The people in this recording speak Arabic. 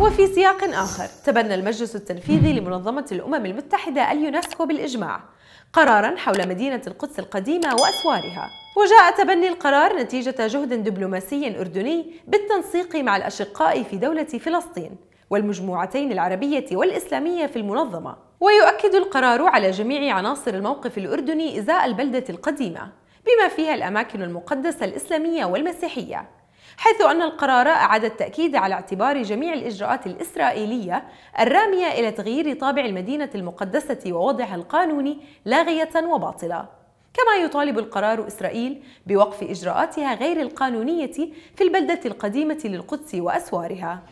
وفي سياق آخر تبنى المجلس التنفيذي لمنظمة الأمم المتحدة اليونسكو بالإجماع قرارا حول مدينة القدس القديمة وأسوارها وجاء تبني القرار نتيجة جهد دبلوماسي أردني بالتنسيق مع الأشقاء في دولة فلسطين والمجموعتين العربية والإسلامية في المنظمة ويؤكد القرار على جميع عناصر الموقف الأردني إزاء البلدة القديمة بما فيها الأماكن المقدسة الإسلامية والمسيحية حيث أن القرار أعاد التأكيد على اعتبار جميع الإجراءات الإسرائيلية الرامية إلى تغيير طابع المدينة المقدسة ووضعها القانوني لاغية وباطلة كما يطالب القرار إسرائيل بوقف إجراءاتها غير القانونية في البلدة القديمة للقدس وأسوارها.